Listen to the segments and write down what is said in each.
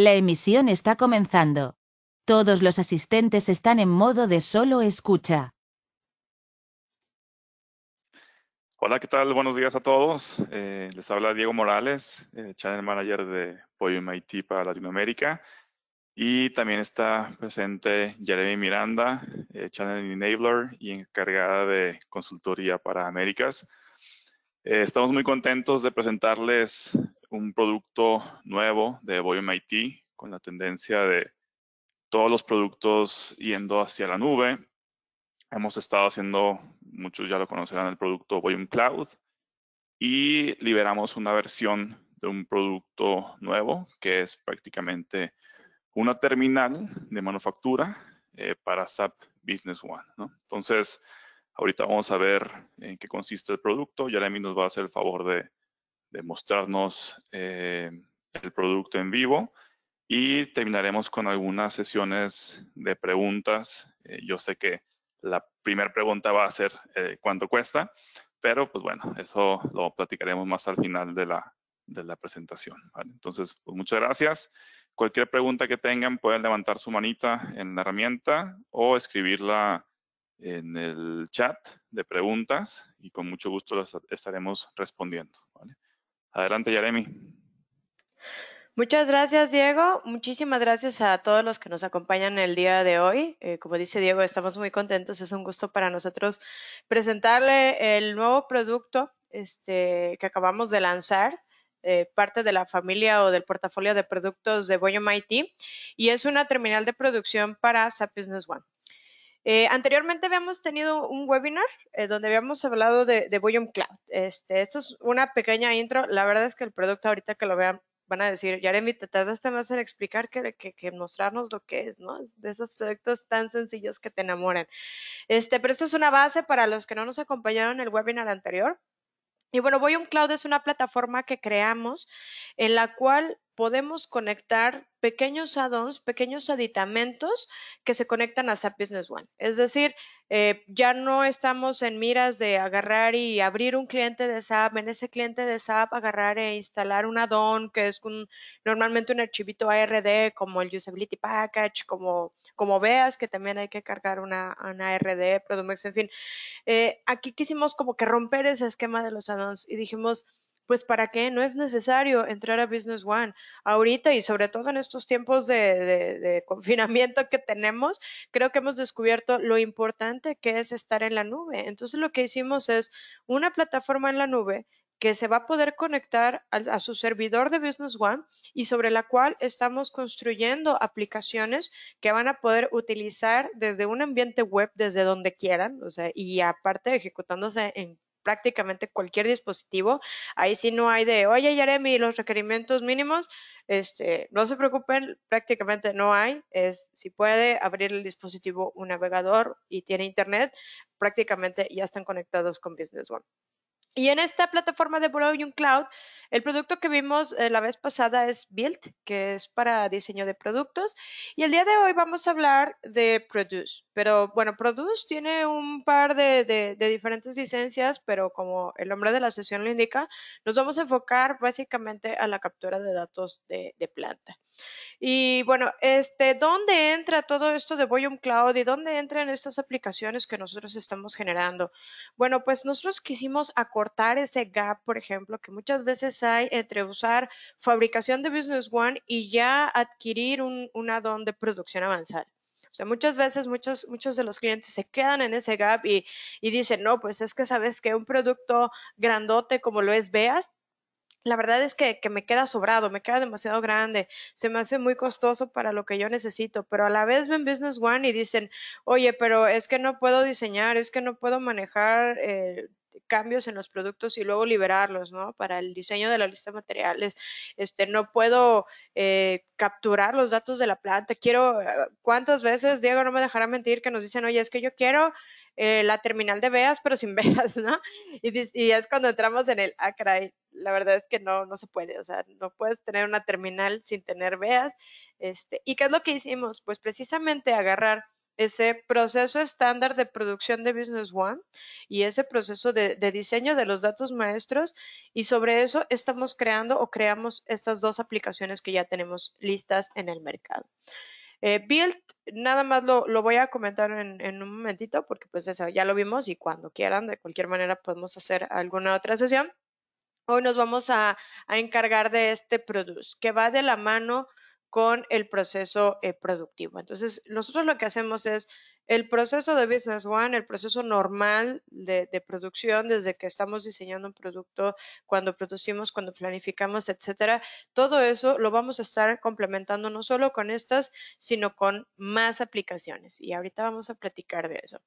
La emisión está comenzando. Todos los asistentes están en modo de solo escucha. Hola, ¿qué tal? Buenos días a todos. Eh, les habla Diego Morales, eh, Channel Manager de Pollo MIT para Latinoamérica. Y también está presente Jeremy Miranda, eh, Channel Enabler y encargada de consultoría para Américas. Eh, estamos muy contentos de presentarles un producto nuevo de Volume IT con la tendencia de todos los productos yendo hacia la nube. Hemos estado haciendo, muchos ya lo conocerán, el producto Volume Cloud y liberamos una versión de un producto nuevo que es prácticamente una terminal de manufactura eh, para SAP Business One. Entonces, Ahorita vamos a ver en qué consiste el producto. Yaremi nos va a hacer el favor de, mostrarnos eh, el producto en vivo y terminaremos con algunas sesiones de preguntas. Eh, yo sé que la primera pregunta va a ser eh, cuánto cuesta, pero pues bueno, eso lo platicaremos más al final de la, presentación. Entonces, pues muchas gracias. Cualquier pregunta que tengan pueden levantar su manita en la herramienta o escribirla en el chat de preguntas y con mucho gusto las estaremos respondiendo. Adelante, Yaremi. Muchas gracias, Diego. Muchísimas gracias a todos los que nos acompañan el día de hoy. Eh, como dice Diego, estamos muy contentos. Es un gusto para nosotros presentarle el nuevo producto este, que acabamos de lanzar. Eh, parte de la familia o del portafolio de productos de Boyo IT y es una terminal de producción para SAP Business One. Eh, anteriormente habíamos tenido un webinar eh, donde habíamos hablado de, de Cloud. Este, esto es una pequeña intro. La verdad es que el producto ahorita que lo vean van a decir, ya mi te tardaste más en explicar que, mostrarnos lo que es, ¿no? De esos productos tan sencillos que te enamoran. Este, pero esto es una base para los que no nos acompañaron en el webinar anterior. Y bueno, Volume Cloud es una plataforma que creamos en la cual podemos conectar pequeños add-ons, pequeños aditamentos que se conectan a SAP Business One. Es decir, eh, ya no estamos en miras de agarrar y abrir un cliente de SAP, en ese cliente de SAP agarrar e instalar un add-on que es normalmente un archivito ARD como el Usability Package, como, veas que también hay que cargar una, una ARD, Prodomex, en fin. Eh, aquí quisimos como que romper ese esquema de los add-ons y dijimos, pues para qué no es necesario entrar a Business One ahorita y sobre todo en estos tiempos de, confinamiento que tenemos, creo que hemos descubierto lo importante que es estar en la nube. Entonces lo que hicimos es una plataforma en la nube que se va a poder conectar a, su servidor de Business One y sobre la cual estamos construyendo aplicaciones que van a poder utilizar desde un ambiente web, desde donde quieran, o sea, y aparte ejecutándose en prácticamente cualquier dispositivo. Ahí sí no hay de, oye, Yaremi, los requerimientos mínimos, este, no se preocupen, prácticamente no hay. Es si puede abrir el dispositivo un navegador y tiene internet, prácticamente ya están conectados con Business One. Y en esta plataforma de Borrow Cloud, el producto que vimos eh, la vez pasada es Build, que es para diseño de productos. Y el día de hoy vamos a hablar de Produce. Pero bueno, Produce tiene un par de, diferentes licencias, pero como el nombre de la sesión lo indica, nos vamos a enfocar básicamente a la captura de datos de planta. Y bueno, este, ¿dónde entra todo esto de Volume Cloud y dónde entran estas aplicaciones que nosotros estamos generando? Bueno, pues nosotros quisimos acortar ese gap, por ejemplo, que muchas veces hay entre usar fabricación de Business One y ya adquirir un, un add de producción avanzada. O sea, muchas veces muchos, muchos de los clientes se quedan en ese gap y, y dicen, no, pues es que sabes que un producto grandote como lo es Veas, la verdad es que, me queda sobrado, me queda demasiado grande, se me hace muy costoso para lo que yo necesito, pero a la vez ven Business One y dicen, oye, pero es que no puedo diseñar, es que no puedo manejar eh, cambios en los productos y luego liberarlos, ¿no? Para el diseño de la lista de materiales, este, no puedo eh, capturar los datos de la planta, quiero, eh, ¿cuántas veces, Diego, no me dejará mentir que nos dicen, oye, es que yo quiero eh, la terminal de veas, pero sin veas, ¿no? Y, es cuando entramos en el, ah, la verdad es que no, no se puede, o sea, no puedes tener una terminal sin tener veas. Este, ¿Y qué es lo que hicimos? Pues precisamente agarrar ese proceso estándar de producción de Business One y ese proceso de, diseño de los datos maestros y sobre eso estamos creando o creamos estas dos aplicaciones que ya tenemos listas en el mercado. Eh, build, nada más lo, voy a comentar en, un momentito porque pues ya lo vimos y cuando quieran, de cualquier manera podemos hacer alguna otra sesión. Hoy nos vamos a, encargar de este produce que va de la mano con el proceso eh, productivo. Entonces, nosotros lo que hacemos es el proceso de Business One, el proceso normal de, producción, desde que estamos diseñando un producto, cuando producimos, cuando planificamos, etcétera, todo eso lo vamos a estar complementando no solo con estas, sino con más aplicaciones. Y ahorita vamos a platicar de eso.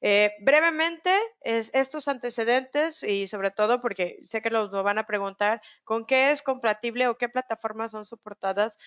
Eh, brevemente, estos antecedentes y sobre todo porque sé que los van a preguntar, ¿con qué es compatible o qué plataformas son soportadas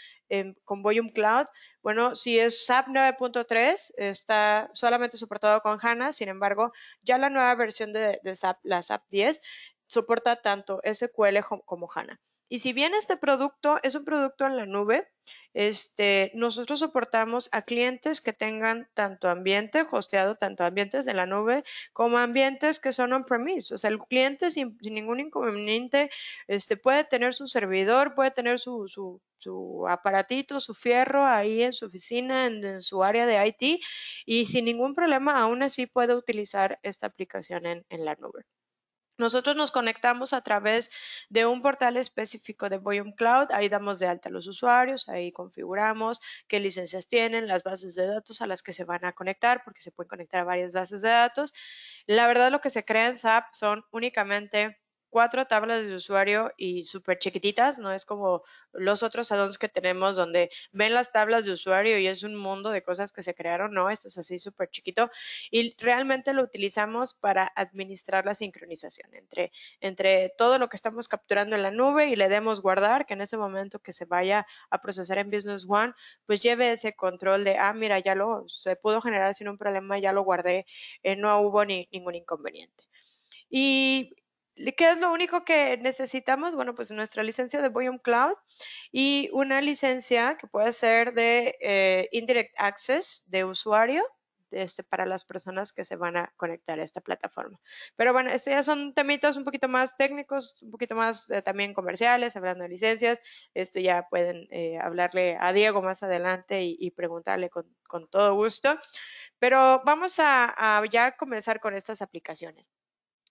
con Volume Cloud? Bueno, si es SAP 9.3, está solamente soportado con HANA, sin embargo, ya la nueva versión de, SAP, la SAP 10, soporta tanto SQL como HANA. Y si bien este producto es un producto en la nube, este, nosotros soportamos a clientes que tengan tanto ambiente hosteado, tanto ambientes de la nube, como ambientes que son on-premise. O sea, el cliente sin, ningún inconveniente este, puede tener su servidor, puede tener su, aparatito, su fierro ahí en su oficina, en, su área de IT, y sin ningún problema aún así puede utilizar esta aplicación en la nube. Nosotros nos conectamos a través de un portal específico de Volume Cloud, ahí damos de alta a los usuarios, ahí configuramos qué licencias tienen, las bases de datos a las que se van a conectar, porque se pueden conectar a varias bases de datos. La verdad lo que se crea en SAP son únicamente cuatro tablas de usuario y súper chiquititas, no es como los otros addons que tenemos donde ven las tablas de usuario y es un mundo de cosas que se crearon, no, esto es así súper chiquito y realmente lo utilizamos para administrar la sincronización entre, entre todo lo que estamos capturando en la nube y le demos guardar, que en ese momento que se vaya a procesar en Business One, pues lleve ese control de, ah, mira, ya lo, se pudo generar sin un problema, ya lo guardé, eh, no hubo ningún inconveniente. Y ¿Qué es lo único que necesitamos? Bueno, pues nuestra licencia de Volume Cloud y una licencia que puede ser de eh, Indirect Access de usuario este, para las personas que se van a conectar a esta plataforma. Pero bueno, estos ya son temitos un poquito más técnicos, un poquito más eh, también comerciales, hablando de licencias. Esto ya pueden eh, hablarle a Diego más adelante y, preguntarle con, todo gusto. Pero vamos a ya comenzar con estas aplicaciones.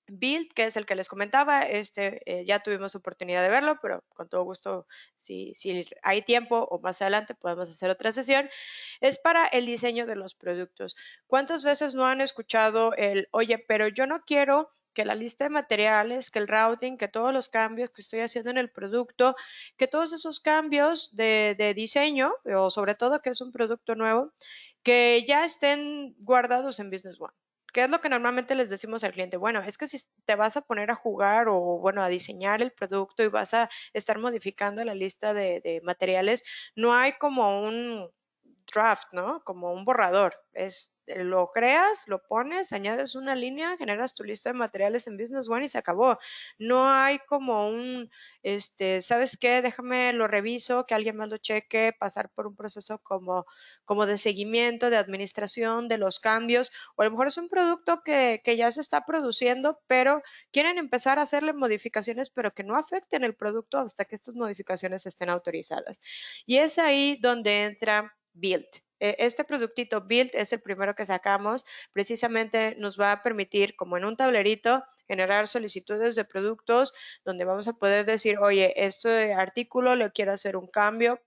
Build, que es el que les comentaba, este eh, ya tuvimos oportunidad de verlo, pero con todo gusto, si, hay tiempo o más adelante podemos hacer otra sesión, es para el diseño de los productos. ¿Cuántas veces no han escuchado el, oye, pero yo no quiero que la lista de materiales, que el routing, que todos los cambios que estoy haciendo en el producto, que todos esos cambios de, diseño, o sobre todo que es un producto nuevo, que ya estén guardados en Business One. ¿Qué es lo que normalmente les decimos al cliente? Bueno, es que si te vas a poner a jugar o, bueno, a diseñar el producto y vas a estar modificando la lista de, de materiales, no hay como un draft, ¿no? Como un borrador. Eh, lo creas, lo pones, añades una línea, generas tu lista de materiales en Business One y se acabó. No hay como un, este, ¿sabes qué? Déjame, lo reviso, que alguien más lo cheque, pasar por un proceso como, como de seguimiento, de administración, de los cambios, o a lo mejor es un producto que, que ya se está produciendo, pero quieren empezar a hacerle modificaciones, pero que no afecten el producto hasta que estas modificaciones estén autorizadas. Y es ahí donde entra Build. E, este productito Build es el primero que sacamos. Precisamente nos va a permitir, como en un tablerito, generar solicitudes de productos donde vamos a poder decir, oye, este artículo le quiero hacer un cambio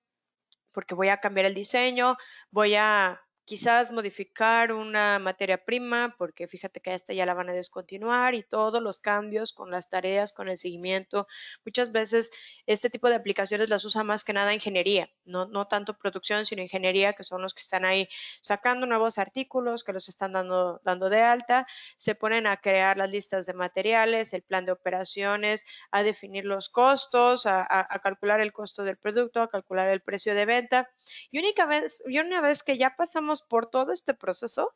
porque voy a cambiar el diseño, voy a quizás modificar una materia prima, porque fíjate que esta ya la van a descontinuar y todos los cambios con las tareas, con el seguimiento. Muchas veces este tipo de aplicaciones las usa más que nada ingeniería, no, tanto producción, sino ingeniería, que son los que están ahí sacando nuevos artículos, que los están dando, dando de alta, se ponen a crear las listas de materiales, el plan de operaciones, a definir los costos, a, calcular el costo del producto, a calcular el precio de venta. Y única vez, y una vez que ya pasamos por todo este proceso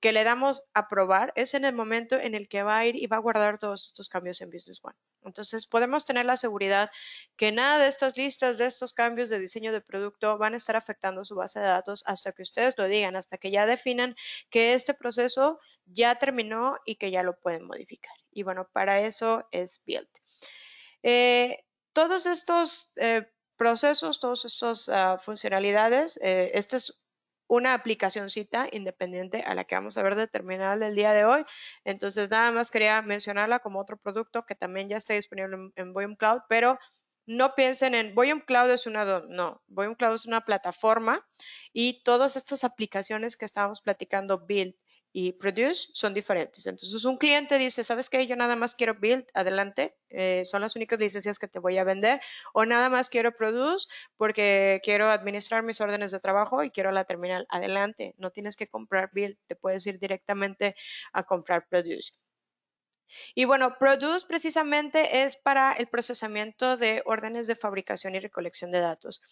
que le damos a probar es en el momento en el que va a ir y va a guardar todos estos cambios en Business One. Entonces podemos tener la seguridad que nada de estas listas, de estos cambios de diseño de producto van a estar afectando su base de datos hasta que ustedes lo digan, hasta que ya definan que este proceso ya terminó y que ya lo pueden modificar. Y bueno, para eso es Build. Eh, todos estos eh, procesos, todas estas ah, funcionalidades, eh, este es una aplicacióncita independiente a la que vamos a ver determinada el día de hoy. Entonces, nada más quería mencionarla como otro producto que también ya está disponible en, en Cloud, pero no piensen en Volume Cloud es una, no, Volume Cloud es una plataforma y todas estas aplicaciones que estábamos platicando, Build, y produce son diferentes. Entonces un cliente dice, ¿sabes qué? Yo nada más quiero build, adelante, eh, son las únicas licencias que te voy a vender, o nada más quiero produce porque quiero administrar mis órdenes de trabajo y quiero la terminal, adelante, no tienes que comprar build, te puedes ir directamente a comprar produce. Y bueno, Produce precisamente es para el procesamiento de órdenes de fabricación y recolección de datos.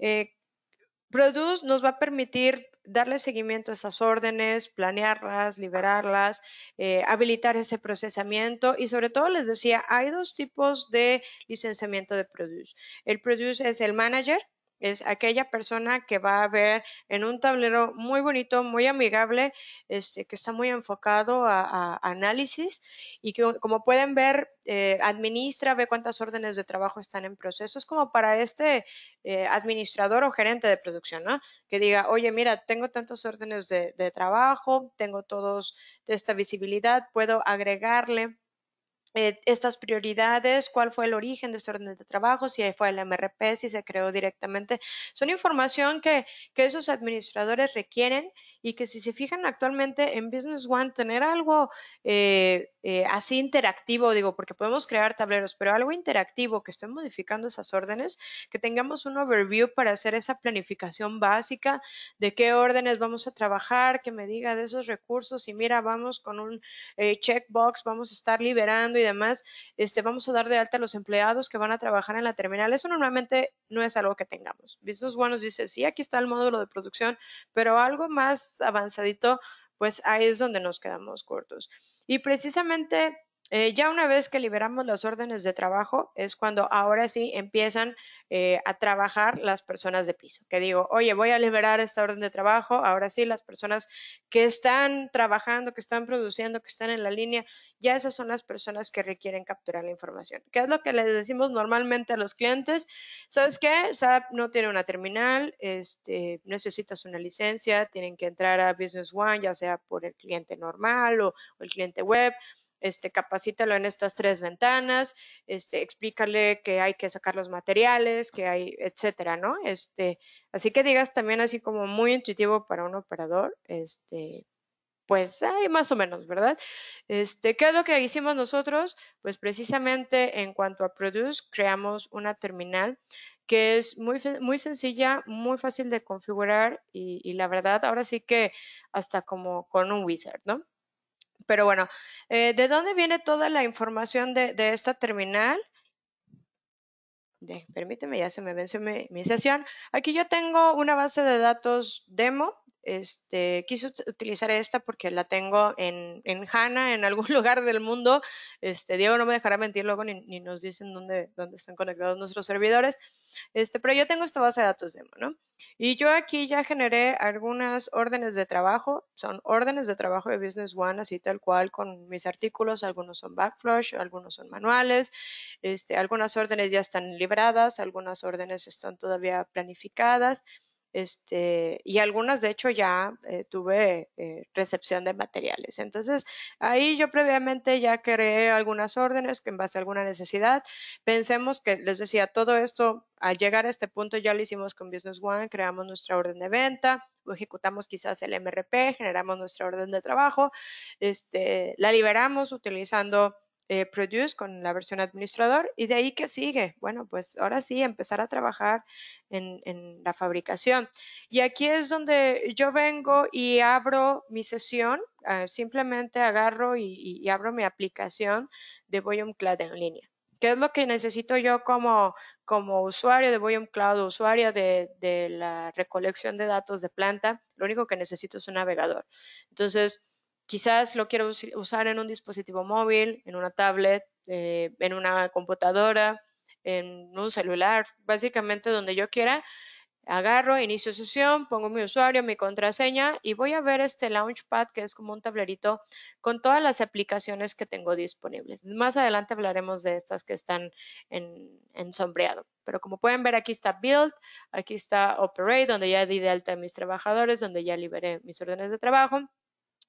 Eh, produce nos va a permitir darle seguimiento a estas órdenes, planearlas, liberarlas, eh, habilitar ese procesamiento y sobre todo les decía, hay dos tipos de licenciamiento de produce. El produce es el manager, es aquella persona que va a ver en un tablero muy bonito, muy amigable, este, que está muy enfocado a, análisis y que, como pueden ver, eh, administra, ve cuántas órdenes de trabajo están en proceso. Es como para este eh, administrador o gerente de producción, ¿no? Que diga, oye, mira, tengo tantas órdenes de, de trabajo, tengo todos de esta visibilidad, puedo agregarle eh, estas prioridades, cuál fue el origen de este orden de trabajo, si fue el MRP, si se creó directamente. Son información que, que esos administradores requieren y que si se fijan actualmente en Business One, tener algo eh, eh, así interactivo, digo, porque podemos crear tableros, pero algo interactivo que estén modificando esas órdenes, que tengamos un overview para hacer esa planificación básica de qué órdenes vamos a trabajar, que me diga de esos recursos y mira, vamos con un eh, checkbox, vamos a estar liberando y demás, este, vamos a dar de alta a los empleados que van a trabajar en la terminal. Eso normalmente no es algo que tengamos. Business One nos dice, sí, aquí está el módulo de producción, pero algo más avanzadito, pues ahí es donde nos quedamos cortos. Y precisamente eh, ya una vez que liberamos las órdenes de trabajo es cuando ahora sí empiezan eh, a trabajar las personas de piso. Que digo, oye, voy a liberar esta orden de trabajo, ahora sí las personas que están trabajando, que están produciendo, que están en la línea, ya esas son las personas que requieren capturar la información. ¿Qué es lo que les decimos normalmente a los clientes? ¿Sabes qué? SAP no tiene una terminal, este, necesitas una licencia, tienen que entrar a Business One, ya sea por el cliente normal o el cliente web este, capacítalo en estas tres ventanas, este, explícale que hay que sacar los materiales, que hay, etcétera, ¿no? Este, así que digas también así como muy intuitivo para un operador, este, pues hay más o menos, ¿verdad? Este, ¿Qué es lo que hicimos nosotros? Pues precisamente en cuanto a Produce, creamos una terminal que es muy, sencilla, muy fácil de configurar y la verdad, ahora sí que hasta como con un wizard, ¿no? Pero bueno, eh, ¿de dónde viene toda la información de, esta terminal? permíteme, ya se me venció mi, sesión. Aquí yo tengo una base de datos demo este, quise utilizar esta porque la tengo en, en HANA, en algún lugar del mundo. Este, Diego no me dejará mentir luego ni, nos dicen dónde, dónde, están conectados nuestros servidores. Este, pero yo tengo esta base de datos demo, ¿no? Y yo aquí ya generé algunas órdenes de trabajo. Son órdenes de trabajo de Business One, así tal cual, con mis artículos. Algunos son backflush, algunos son manuales. Este, algunas órdenes ya están libradas, algunas órdenes están todavía planificadas. Este, y algunas, de hecho, ya eh, tuve eh, recepción de materiales. Entonces, ahí yo previamente ya creé algunas órdenes que en base a alguna necesidad. Pensemos que, les decía, todo esto, al llegar a este punto, ya lo hicimos con Business One, creamos nuestra orden de venta, ejecutamos quizás el MRP, generamos nuestra orden de trabajo, este, la liberamos utilizando eh, produce con la versión administrador y de ahí que sigue. Bueno, pues ahora sí, empezar a trabajar en, la fabricación. Y aquí es donde yo vengo y abro mi sesión, eh, simplemente agarro y, abro mi aplicación de Volume Cloud en línea. ¿Qué es lo que necesito yo como, como usuario de Volume Cloud, usuario de, de la recolección de datos de planta? Lo único que necesito es un navegador. Entonces, Quizás lo quiero usar en un dispositivo móvil, en una tablet, eh, en una computadora, en un celular, básicamente donde yo quiera. Agarro, inicio sesión, pongo mi usuario, mi contraseña y voy a ver este Launchpad que es como un tablerito con todas las aplicaciones que tengo disponibles. Más adelante hablaremos de estas que están en, en sombreado. Pero como pueden ver, aquí está Build, aquí está Operate, donde ya di de alta a mis trabajadores, donde ya liberé mis órdenes de trabajo.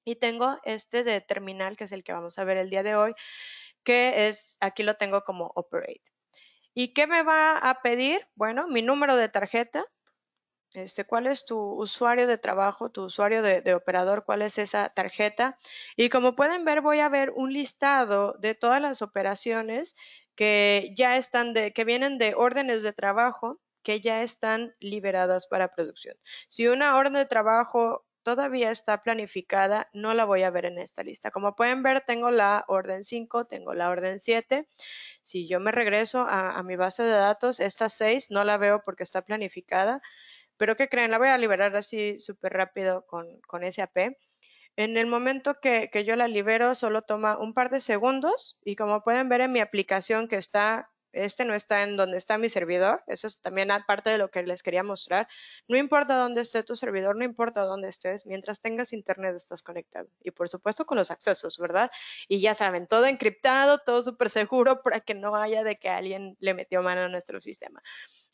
Y tengo este de terminal, que es el que vamos a ver el día de hoy, que es, aquí lo tengo como operate. ¿Y qué me va a pedir? Bueno, mi número de tarjeta, este, cuál es tu usuario de trabajo, tu usuario de, de, operador, cuál es esa tarjeta. Y como pueden ver, voy a ver un listado de todas las operaciones que ya están de, que vienen de órdenes de trabajo que ya están liberadas para producción. Si una orden de trabajo todavía está planificada, no la voy a ver en esta lista. Como pueden ver, tengo la orden 5, tengo la orden 7. Si yo me regreso a, mi base de datos, esta 6 no la veo porque está planificada. Pero ¿qué creen? La voy a liberar así súper rápido con, con SAP. En el momento que, que, yo la libero, solo toma un par de segundos y como pueden ver en mi aplicación que está este no está en donde está mi servidor, eso es también parte de lo que les quería mostrar. No importa dónde esté tu servidor, no importa dónde estés, mientras tengas internet estás conectado. Y por supuesto con los accesos, ¿verdad? Y ya saben, todo encriptado, todo súper seguro para que no haya de que alguien le metió mano a nuestro sistema.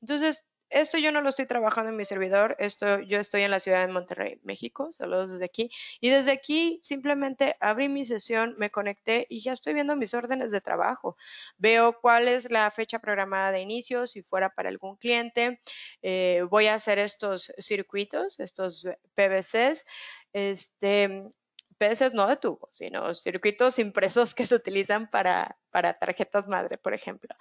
Entonces, esto yo no lo estoy trabajando en mi servidor, esto yo estoy en la ciudad de Monterrey, México, saludos desde aquí. Y desde aquí simplemente abrí mi sesión, me conecté y ya estoy viendo mis órdenes de trabajo. Veo cuál es la fecha programada de inicio, si fuera para algún cliente. Eh, voy a hacer estos circuitos, estos PVCs. Este, peces no de tubo, sino circuitos impresos que se utilizan para, tarjetas madre, por ejemplo.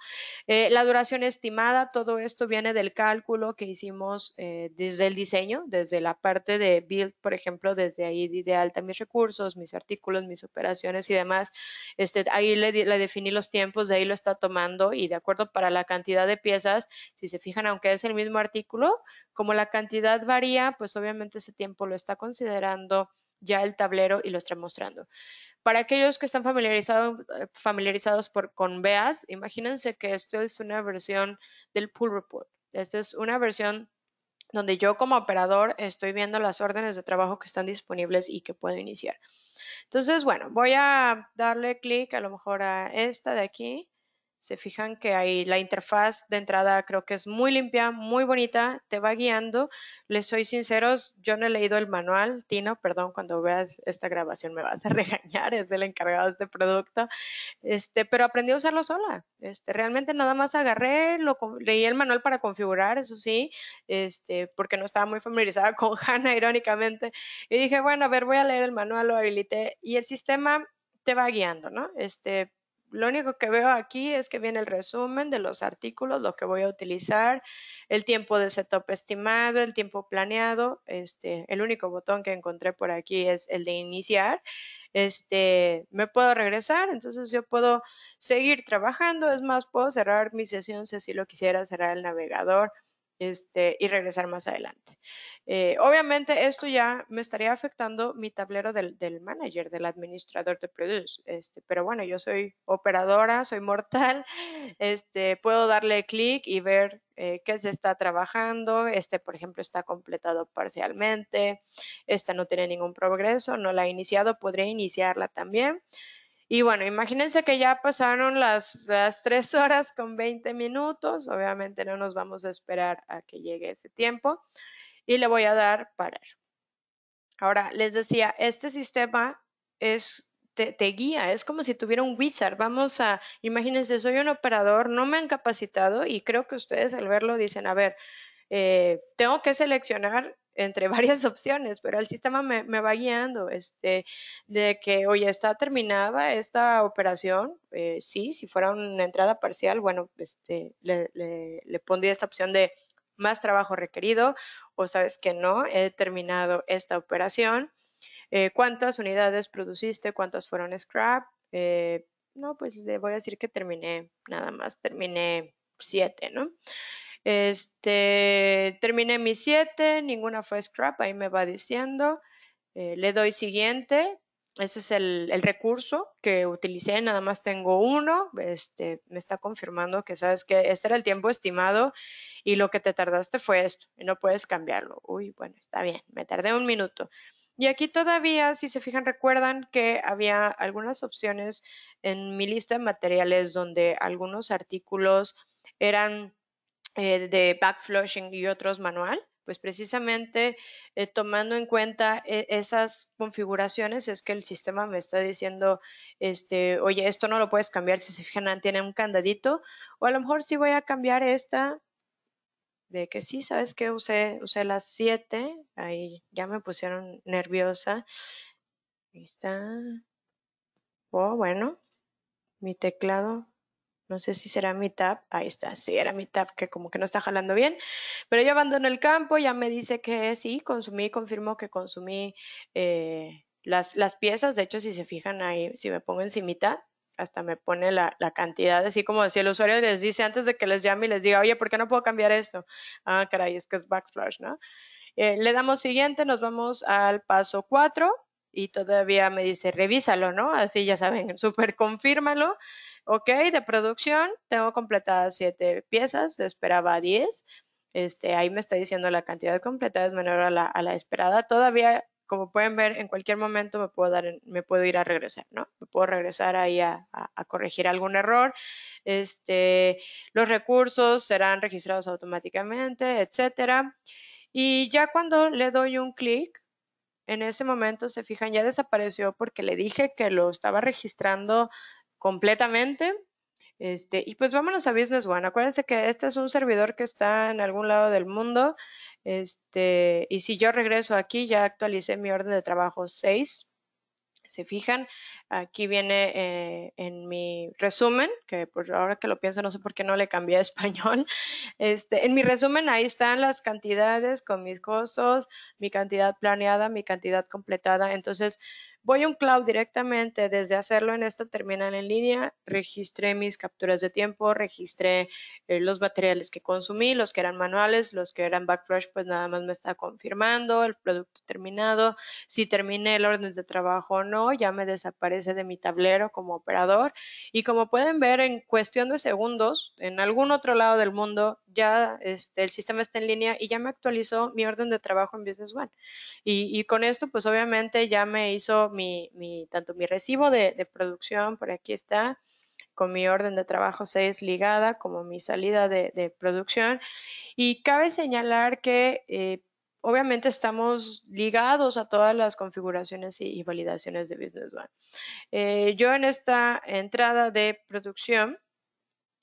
Eh, la duración estimada, todo esto viene del cálculo que hicimos eh, desde el diseño, desde la parte de build, por ejemplo, desde ahí de alta mis recursos, mis artículos, mis operaciones y demás. Este, ahí le, le definí los tiempos, de ahí lo está tomando y de acuerdo para la cantidad de piezas, si se fijan, aunque es el mismo artículo, como la cantidad varía, pues obviamente ese tiempo lo está considerando ya el tablero y lo está mostrando. Para aquellos que están eh, familiarizados con BEAS, imagínense que esto es una versión del pull report. Esta es una versión donde yo como operador estoy viendo las órdenes de trabajo que están disponibles y que puedo iniciar. Entonces, bueno, voy a darle clic a lo mejor a esta de aquí se fijan que ahí la interfaz de entrada creo que es muy limpia, muy bonita, te va guiando. Les soy sinceros, yo no he leído el manual, Tino, perdón, cuando veas esta grabación me vas a regañar, es el encargado de este producto. Este, pero aprendí a usarlo sola. Este, realmente nada más agarré, lo, leí el manual para configurar, eso sí, este, porque no estaba muy familiarizada con HANA, irónicamente. Y dije, bueno, a ver, voy a leer el manual, lo habilité y el sistema te va guiando, ¿no? Este, lo único que veo aquí es que viene el resumen de los artículos, lo que voy a utilizar, el tiempo de setup estimado, el tiempo planeado. Este, el único botón que encontré por aquí es el de iniciar. Este, me puedo regresar, entonces yo puedo seguir trabajando. Es más, puedo cerrar mi sesión si así lo quisiera, cerrar el navegador. Este, y regresar más adelante. Eh, obviamente esto ya me estaría afectando mi tablero del, manager, del administrador de Produce, este, pero bueno, yo soy operadora, soy mortal, este, puedo darle clic y ver eh, qué se está trabajando, este, por ejemplo, está completado parcialmente, esta no tiene ningún progreso, no la ha iniciado, podría iniciarla también. Y bueno, imagínense que ya pasaron las, tres 3 horas con 20 minutos. Obviamente no nos vamos a esperar a que llegue ese tiempo. Y le voy a dar parar. Ahora, les decía, este sistema es te, guía, es como si tuviera un wizard. Vamos a, imagínense, soy un operador, no me han capacitado y creo que ustedes al verlo dicen, a ver, eh, tengo que seleccionar entre varias opciones, pero el sistema me, va guiando este, de que, oye, está terminada esta operación, eh, sí, si fuera una entrada parcial, bueno, este, le, pondría esta opción de más trabajo requerido o sabes que no, he terminado esta operación. Eh, ¿Cuántas unidades produciste? ¿Cuántas fueron scrap? Eh, no, pues le voy a decir que terminé, nada más, terminé siete, ¿no? Este, terminé mis siete, ninguna fue scrap, ahí me va diciendo. Eh, le doy siguiente, ese es el, recurso que utilicé, nada más tengo uno, este, me está confirmando que sabes que este era el tiempo estimado y lo que te tardaste fue esto, y no puedes cambiarlo. Uy, bueno, está bien, me tardé un minuto. Y aquí todavía, si se fijan, recuerdan que había algunas opciones en mi lista de materiales donde algunos artículos eran eh, de backflushing y otros manual, pues precisamente eh, tomando en cuenta e, esas configuraciones es que el sistema me está diciendo, este, oye, esto no lo puedes cambiar, si se fijan, ah, tiene un candadito, o a lo mejor si voy a cambiar esta, de que sí, sabes que usé, usé las 7, ahí ya me pusieron nerviosa, ahí está, oh, bueno, mi teclado no sé si será mi tab, ahí está, sí, era mi tab que como que no está jalando bien, pero yo abandono el campo, ya me dice que sí, consumí, confirmo que consumí eh, las, las, piezas, de hecho si se fijan ahí, si me pongo mitad, hasta me pone la, la, cantidad, así como si el usuario les dice antes de que les llame y les diga, oye, ¿por qué no puedo cambiar esto? Ah, caray, es que es backflash, ¿no? Eh, le damos siguiente, nos vamos al paso 4 y todavía me dice, revísalo, ¿no? Así ya saben, súper confírmalo. Ok, de producción tengo completadas siete piezas, esperaba diez. Este, ahí me está diciendo la cantidad completada es menor a la, esperada. Todavía, como pueden ver, en cualquier momento me puedo, dar, me puedo ir a regresar, ¿no? Me puedo regresar ahí a, corregir algún error. Este, los recursos serán registrados automáticamente, etcétera. Y ya cuando le doy un clic, en ese momento se fijan, ya desapareció porque le dije que lo estaba registrando completamente. Este, y pues vámonos a Business One. Acuérdense que este es un servidor que está en algún lado del mundo. Este, y si yo regreso aquí, ya actualicé mi orden de trabajo 6. Se fijan, aquí viene eh, en mi resumen, que por pues, ahora que lo pienso no sé por qué no le cambié a español. Este, en mi resumen ahí están las cantidades con mis costos, mi cantidad planeada, mi cantidad completada. Entonces, Voy a un cloud directamente desde hacerlo en esta terminal en línea, registré mis capturas de tiempo, registré eh, los materiales que consumí, los que eran manuales, los que eran backflash, pues nada más me está confirmando el producto terminado, si terminé el orden de trabajo o no, ya me desaparece de mi tablero como operador y como pueden ver en cuestión de segundos, en algún otro lado del mundo ya este, el sistema está en línea y ya me actualizó mi orden de trabajo en Business One. y con esto pues obviamente ya me hizo tanto mi recibo de, producción, por aquí está, con mi orden de trabajo 6 ligada, como mi salida de, producción. Y cabe señalar que eh, obviamente estamos ligados a todas las configuraciones y, validaciones de Business One. Eh, yo en esta entrada de producción,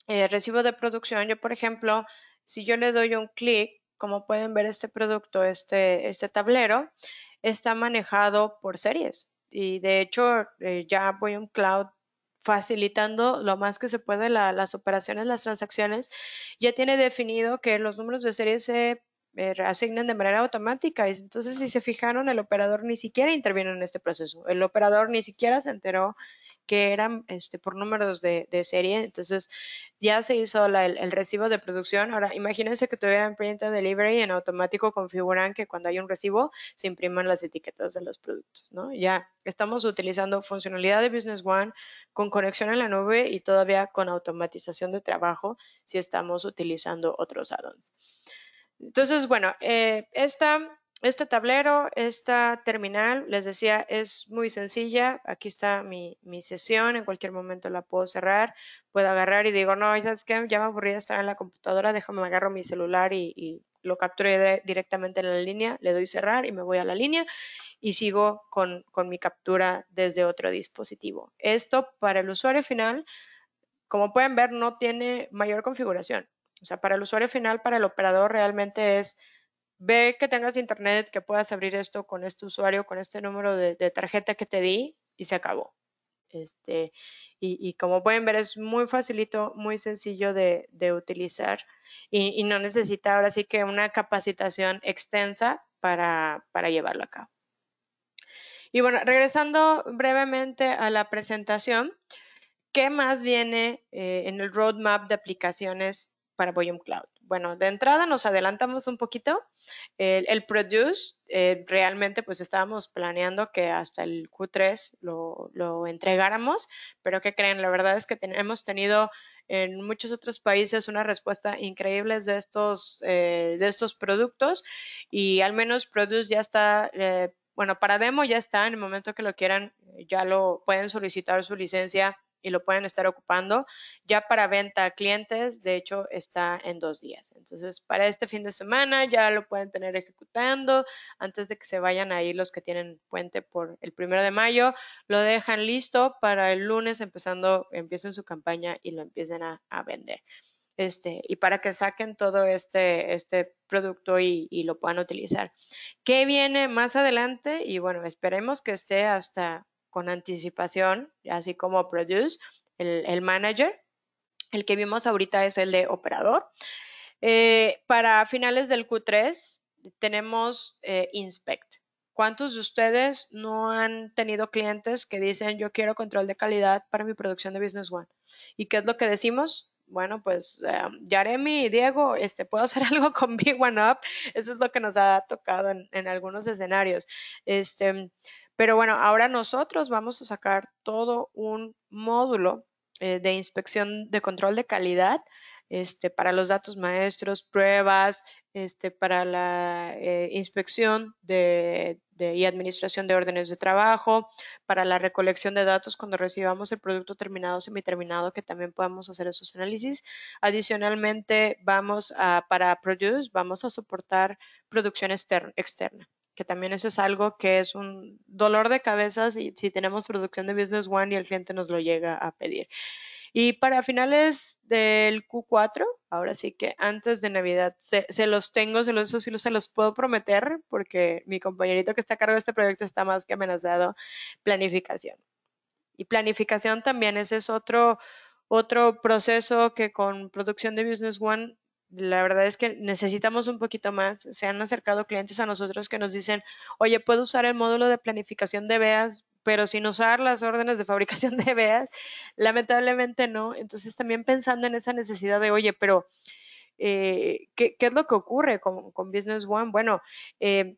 eh, recibo de producción, yo por ejemplo, si yo le doy un clic, como pueden ver este producto, este, este tablero, está manejado por series y de hecho eh, ya voy a un cloud facilitando lo más que se puede las operaciones, las transacciones, ya tiene definido que los números de serie se eh, reasignan de manera automática. Entonces, si se fijaron, el operador ni siquiera intervino en este proceso. El operador ni siquiera se enteró que eran este, por números de, serie. Entonces ya se hizo el, recibo de producción. Ahora imagínense que tuvieran print delivery y en automático configuran que cuando hay un recibo se impriman las etiquetas de los productos, ¿no? Ya estamos utilizando funcionalidad de Business One con conexión a la nube y todavía con automatización de trabajo si estamos utilizando otros add-ons. Entonces, bueno, eh, esta este tablero, esta terminal, les decía, es muy sencilla. Aquí está mi, mi, sesión, en cualquier momento la puedo cerrar. Puedo agarrar y digo, no, ¿sabes Ya me aburrí de estar en la computadora, déjame, me agarro mi celular y, lo capturé directamente en la línea, le doy cerrar y me voy a la línea y sigo con, con mi captura desde otro dispositivo. Esto para el usuario final, como pueden ver, no tiene mayor configuración. O sea, para el usuario final, para el operador realmente es ve que tengas internet, que puedas abrir esto con este usuario, con este número de, tarjeta que te di y se acabó. Este, y, como pueden ver es muy facilito, muy sencillo de, utilizar y, no necesita ahora sí que una capacitación extensa para, llevarlo a cabo. Y bueno, regresando brevemente a la presentación, ¿qué más viene eh, en el roadmap de aplicaciones para Volume Cloud? Bueno, de entrada nos adelantamos un poquito. El, Produce, eh, realmente pues estábamos planeando que hasta el Q3 lo, entregáramos, pero ¿qué creen? La verdad es que hemos tenido en muchos otros países una respuesta increíble de estos, eh, de estos productos y al menos Produce ya está... Eh, bueno, para demo ya está, en el momento que lo quieran, ya lo pueden solicitar su licencia y lo pueden estar ocupando. Ya para venta a clientes, de hecho, está en dos días. Entonces, para este fin de semana ya lo pueden tener ejecutando antes de que se vayan ahí los que tienen puente por el primero de mayo. Lo dejan listo para el lunes empezando, empiecen su campaña y lo empiecen a, vender. Este, y para que saquen todo este, este producto y, y, lo puedan utilizar. ¿Qué viene más adelante? Y bueno, esperemos que esté hasta con anticipación, así como Produce, el, manager. El que vimos ahorita es el de operador. Eh, para finales del Q3 tenemos eh, Inspect. ¿Cuántos de ustedes no han tenido clientes que dicen yo quiero control de calidad para mi producción de Business One? ¿Y qué es lo que decimos? Bueno, pues Jeremy eh, y Diego, este, ¿puedo hacer algo con Big One Up? Eso es lo que nos ha tocado en, en algunos escenarios. Este, pero bueno, ahora nosotros vamos a sacar todo un módulo eh, de inspección de control de calidad este, para los datos maestros, pruebas, este, para la eh, inspección de, y administración de órdenes de trabajo, para la recolección de datos cuando recibamos el producto terminado, semiterminado, que también podemos hacer esos análisis. Adicionalmente, vamos a, para Produce, vamos a soportar producción externa que también eso es algo que es un dolor de cabeza si, si tenemos producción de Business One y el cliente nos lo llega a pedir. Y para finales del Q4, ahora sí que antes de Navidad, se, los tengo, se los, se los puedo prometer, porque mi compañerito que está a cargo de este proyecto está más que amenazado, planificación. Y planificación también, ese es otro, otro proceso que con producción de Business One la verdad es que necesitamos un poquito más. Se han acercado clientes a nosotros que nos dicen, oye, puedo usar el módulo de planificación de veas, pero sin usar las órdenes de fabricación de veas. Lamentablemente no. Entonces también pensando en esa necesidad de, oye, pero eh, ¿qué, es lo que ocurre con, con Business One? Bueno, eh,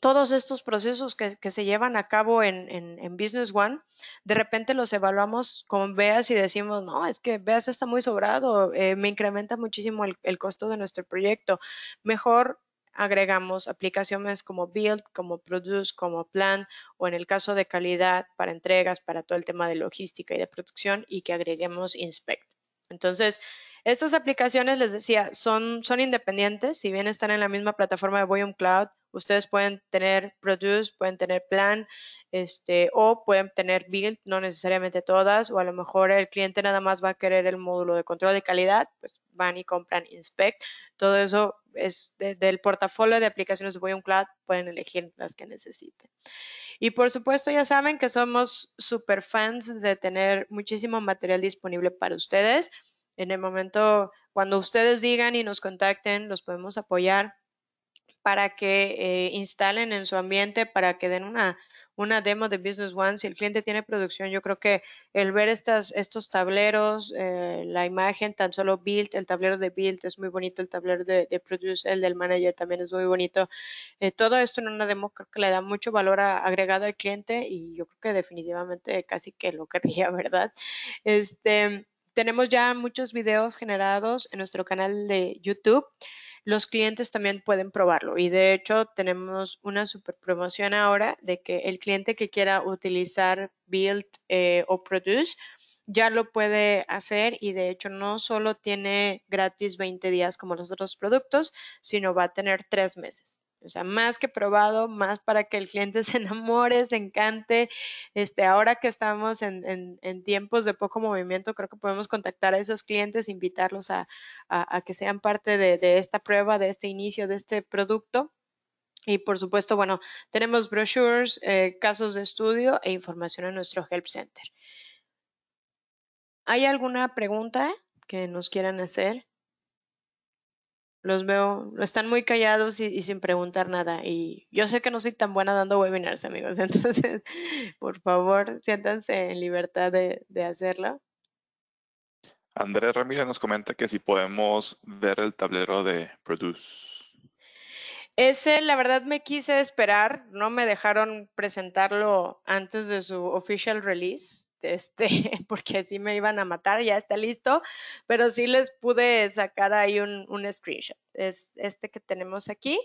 todos estos procesos que, se llevan a cabo en, Business One, de repente los evaluamos con veas y decimos, no, es que veas está muy sobrado, eh, me incrementa muchísimo el, costo de nuestro proyecto. Mejor agregamos aplicaciones como Build, como Produce, como Plan, o en el caso de calidad, para entregas, para todo el tema de logística y de producción, y que agreguemos Inspect. Entonces, estas aplicaciones, les decía, son, independientes, si bien están en la misma plataforma de Voyum Cloud, ustedes pueden tener Produce, pueden tener Plan, este, o pueden tener Build, no necesariamente todas, o a lo mejor el cliente nada más va a querer el módulo de control de calidad, pues van y compran Inspect, todo eso es del portafolio de aplicaciones de Voyum Cloud, pueden elegir las que necesiten. Y por supuesto, ya saben que somos super fans de tener muchísimo material disponible para ustedes en el momento, cuando ustedes digan y nos contacten, los podemos apoyar para que eh, instalen en su ambiente, para que den una, una demo de Business One. Si el cliente tiene producción, yo creo que el ver estas, estos tableros, eh, la imagen, tan solo Build, el tablero de Build es muy bonito, el tablero de, Produce, el del manager también es muy bonito. Eh, todo esto en una demo creo que le da mucho valor agregado al cliente y yo creo que definitivamente casi que lo quería, ¿verdad? Este. Tenemos ya muchos videos generados en nuestro canal de YouTube. Los clientes también pueden probarlo y de hecho tenemos una super promoción ahora de que el cliente que quiera utilizar Build eh, o Produce ya lo puede hacer y de hecho no solo tiene gratis 20 días como los otros productos, sino va a tener tres meses. O sea, más que probado, más para que el cliente se enamore, se encante. Este, ahora que estamos en, tiempos de poco movimiento, creo que podemos contactar a esos clientes, invitarlos a, que sean parte de, esta prueba, de este inicio, de este producto. Y por supuesto, bueno, tenemos brochures, eh, casos de estudio e información en nuestro Help Center. ¿Hay alguna pregunta que nos quieran hacer? Los veo, están muy callados y, sin preguntar nada. Y yo sé que no soy tan buena dando webinars, amigos. Entonces, por favor, siéntanse en libertad de, de hacerlo. Andrés Ramírez nos comenta que si podemos ver el tablero de Produce. Ese, la verdad, me quise esperar. No me dejaron presentarlo antes de su official release este, porque así me iban a matar, ya está listo, pero sí les pude sacar ahí un, screenshot. Es este que tenemos aquí.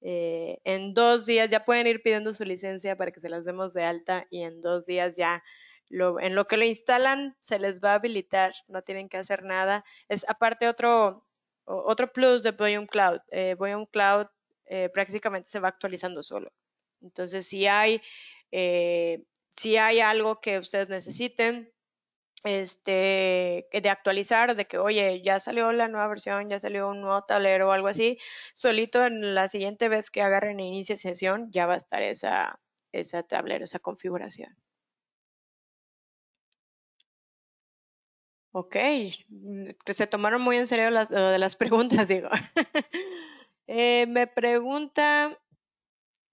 Eh, en dos días ya pueden ir pidiendo su licencia para que se las demos de alta y en dos días ya lo, en lo que lo instalan se les va a habilitar, no tienen que hacer nada. Es aparte otro, otro plus de un Cloud. Eh, un Cloud eh, prácticamente se va actualizando solo. Entonces, si hay eh, si hay algo que ustedes necesiten este, de actualizar, de que, oye, ya salió la nueva versión, ya salió un nuevo tablero o algo así, solito en la siguiente vez que agarren e inicie sesión, ya va a estar esa, tablero, esa configuración. Ok, mm, se tomaron muy en serio las, de las preguntas, digo. Eh, me pregunta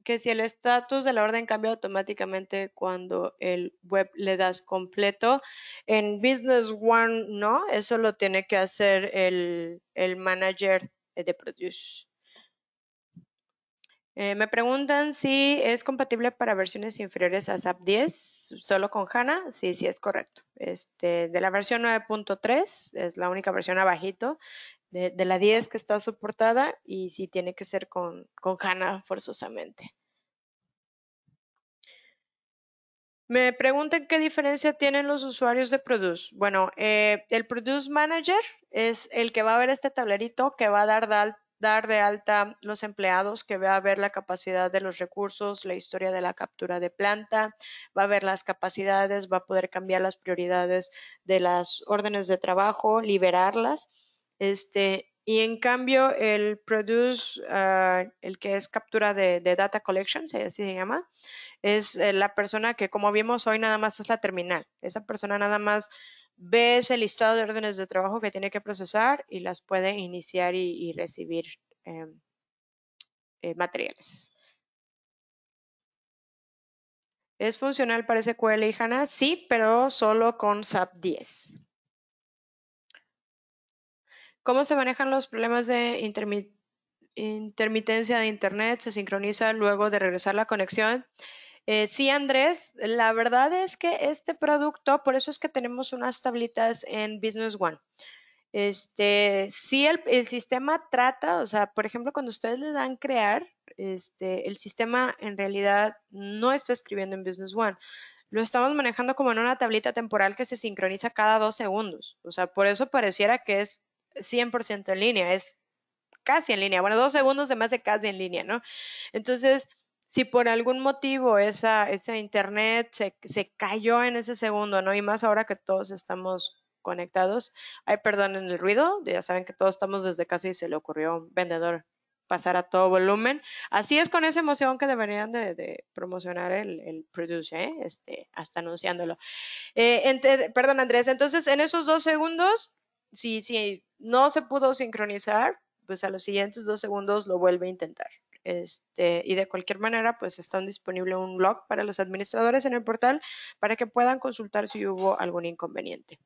que si el estatus de la orden cambia automáticamente cuando el web le das completo. En Business One no, eso lo tiene que hacer el, el manager de Produce. Eh, me preguntan si es compatible para versiones inferiores a SAP 10, solo con HANA. Sí, sí es correcto. Este, de la versión 9.3, es la única versión abajito, de, la 10 que está soportada y si tiene que ser con, con HANA forzosamente. Me preguntan qué diferencia tienen los usuarios de Produce. Bueno, eh, el Produce Manager es el que va a ver este tablerito que va a dar dar de alta los empleados, que va a ver la capacidad de los recursos, la historia de la captura de planta, va a ver las capacidades, va a poder cambiar las prioridades de las órdenes de trabajo, liberarlas este, y en cambio, el Produce, ah, el que es captura de, Data Collection, así se llama, es eh, la persona que, como vimos hoy, nada más es la terminal. Esa persona nada más ve ese listado de órdenes de trabajo que tiene que procesar y las puede iniciar y, recibir em, eh, materiales. ¿Es funcional para SQL y HANA? Sí, pero solo con SAP 10. ¿Cómo se manejan los problemas de intermitencia de Internet? ¿Se sincroniza luego de regresar la conexión? Eh, sí, Andrés, la verdad es que este producto, por eso es que tenemos unas tablitas en Business One. Este, sí, el, sistema trata, o sea, por ejemplo, cuando ustedes le dan crear, este, el sistema en realidad no está escribiendo en Business One. Lo estamos manejando como en una tablita temporal que se sincroniza cada dos segundos. O sea, por eso pareciera que es 100% en línea, es casi en línea. Bueno, dos segundos de más de casi en línea, ¿no? Entonces, si por algún motivo esa, internet se, se cayó en ese segundo, ¿no? Y más ahora que todos estamos conectados. Ay, perdón en el ruido, ya saben que todos estamos desde casa y se le ocurrió a un vendedor pasar a todo volumen. Así es con esa emoción que deberían de, promocionar el, el produce, ¿eh? este, hasta anunciándolo. Eh, perdón, Andrés, entonces en esos dos segundos si, no se pudo sincronizar, pues a los siguientes dos segundos lo vuelve a intentar. Este, y de cualquier manera, pues está disponible un blog para los administradores en el portal para que puedan consultar si hubo algún inconveniente.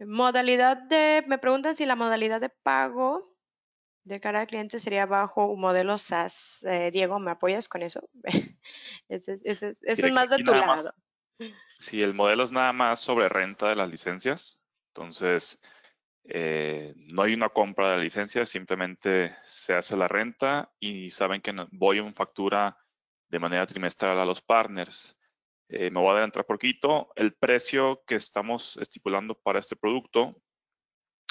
Modalidad de, me preguntan si la modalidad de pago de cara al cliente sería bajo un modelo SaaS. Eh, Diego, ¿me apoyas con eso? ese, ese, ese, es más de tu lado si el modelo es nada más sobre renta de las licencias, entonces eh, no hay una compra de licencia, simplemente se hace la renta y saben que voy en factura de manera trimestral a los partners. Eh, me voy a adelantar por poquito. El precio que estamos estipulando para este producto